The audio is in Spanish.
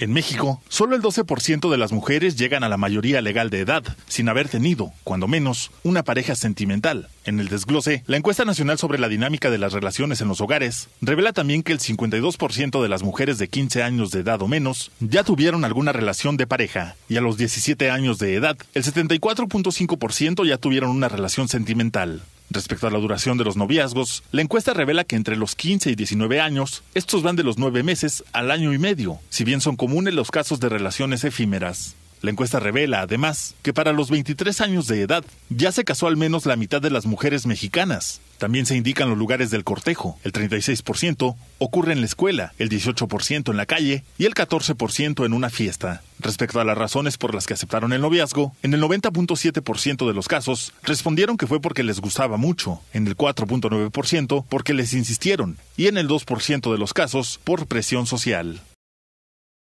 En México, solo el 12% de las mujeres llegan a la mayoría legal de edad, sin haber tenido, cuando menos, una pareja sentimental. En el desglose, la encuesta nacional sobre la dinámica de las relaciones en los hogares revela también que el 52% de las mujeres de 15 años de edad o menos ya tuvieron alguna relación de pareja, y a los 17 años de edad, el 74.5% ya tuvieron una relación sentimental. Respecto a la duración de los noviazgos, la encuesta revela que entre los 15 y 19 años, estos van de los 9 meses al año y medio, si bien son comunes los casos de relaciones efímeras. La encuesta revela, además, que para los 23 años de edad ya se casó al menos la mitad de las mujeres mexicanas. También se indican los lugares del cortejo. El 36% ocurre en la escuela, el 18% en la calle y el 14% en una fiesta. Respecto a las razones por las que aceptaron el noviazgo, en el 90.7% de los casos respondieron que fue porque les gustaba mucho, en el 4.9% porque les insistieron y en el 2% de los casos por presión social.